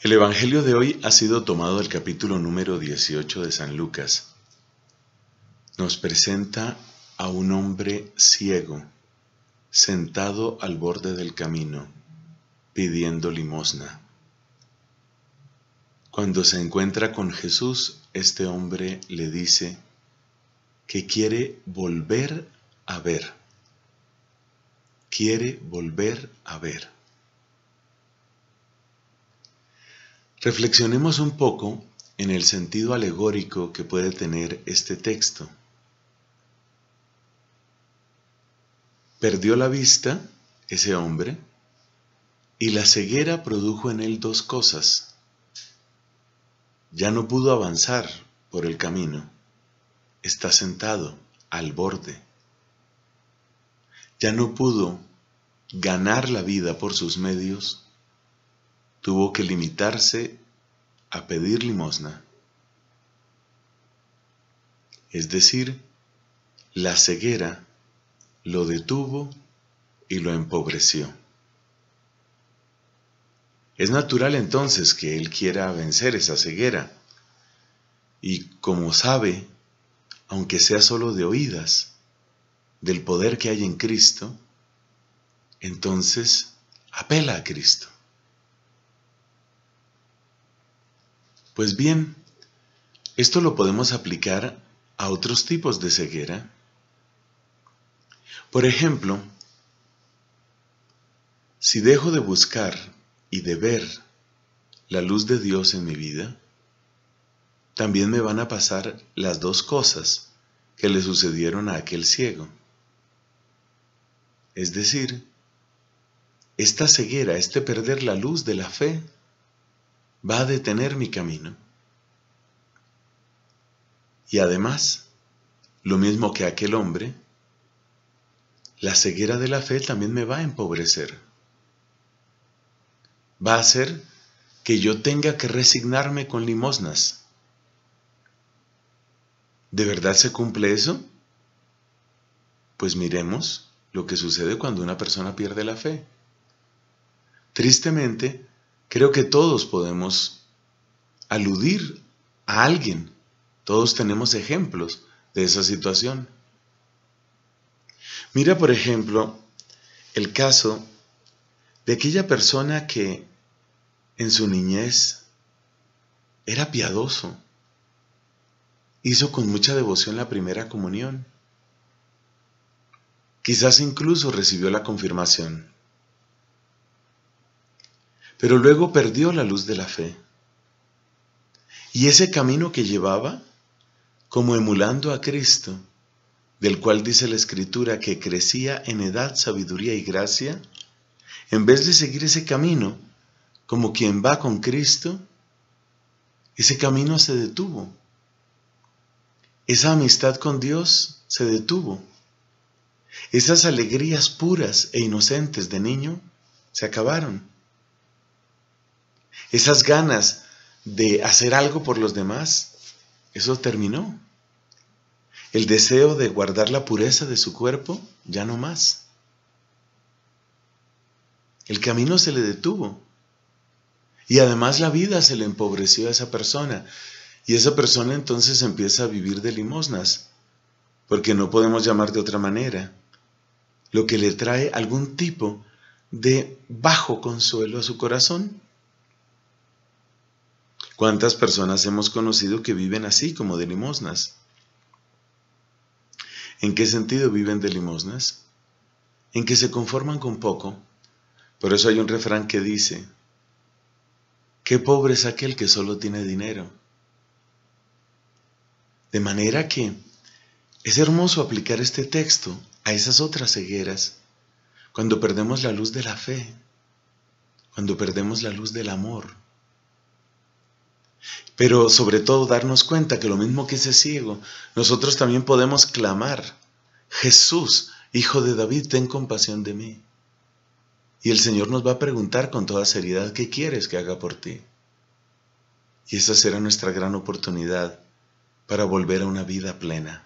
El Evangelio de hoy ha sido tomado del capítulo número 18 de San Lucas. Nos presenta a un hombre ciego, sentado al borde del camino, pidiendo limosna. Cuando se encuentra con Jesús, este hombre le dice que quiere volver a ver. Quiere volver a ver. Reflexionemos un poco en el sentido alegórico que puede tener este texto. Perdió la vista ese hombre y la ceguera produjo en él dos cosas. Ya no pudo avanzar por el camino. Está sentado al borde. Ya no pudo ganar la vida por sus medios tuvo que limitarse a pedir limosna. Es decir, la ceguera lo detuvo y lo empobreció. Es natural entonces que él quiera vencer esa ceguera. Y como sabe, aunque sea solo de oídas, del poder que hay en Cristo, entonces apela a Cristo. Pues bien, esto lo podemos aplicar a otros tipos de ceguera. Por ejemplo, si dejo de buscar y de ver la luz de Dios en mi vida, también me van a pasar las dos cosas que le sucedieron a aquel ciego. Es decir, esta ceguera, este perder la luz de la fe, va a detener mi camino. Y además, lo mismo que aquel hombre, la ceguera de la fe también me va a empobrecer. Va a hacer que yo tenga que resignarme con limosnas. ¿De verdad se cumple eso? Pues miremos lo que sucede cuando una persona pierde la fe. Tristemente, Creo que todos podemos aludir a alguien. Todos tenemos ejemplos de esa situación. Mira, por ejemplo, el caso de aquella persona que en su niñez era piadoso, hizo con mucha devoción la primera comunión, quizás incluso recibió la confirmación pero luego perdió la luz de la fe. Y ese camino que llevaba, como emulando a Cristo, del cual dice la Escritura que crecía en edad, sabiduría y gracia, en vez de seguir ese camino, como quien va con Cristo, ese camino se detuvo. Esa amistad con Dios se detuvo. Esas alegrías puras e inocentes de niño se acabaron esas ganas de hacer algo por los demás, eso terminó. El deseo de guardar la pureza de su cuerpo, ya no más. El camino se le detuvo. Y además la vida se le empobreció a esa persona. Y esa persona entonces empieza a vivir de limosnas, porque no podemos llamar de otra manera, lo que le trae algún tipo de bajo consuelo a su corazón. ¿Cuántas personas hemos conocido que viven así, como de limosnas? ¿En qué sentido viven de limosnas? En que se conforman con poco. Por eso hay un refrán que dice, qué pobre es aquel que solo tiene dinero. De manera que es hermoso aplicar este texto a esas otras cegueras, cuando perdemos la luz de la fe, cuando perdemos la luz del amor pero sobre todo darnos cuenta que lo mismo que ese ciego, nosotros también podemos clamar, Jesús, Hijo de David, ten compasión de mí. Y el Señor nos va a preguntar con toda seriedad, ¿qué quieres que haga por ti? Y esa será nuestra gran oportunidad para volver a una vida plena.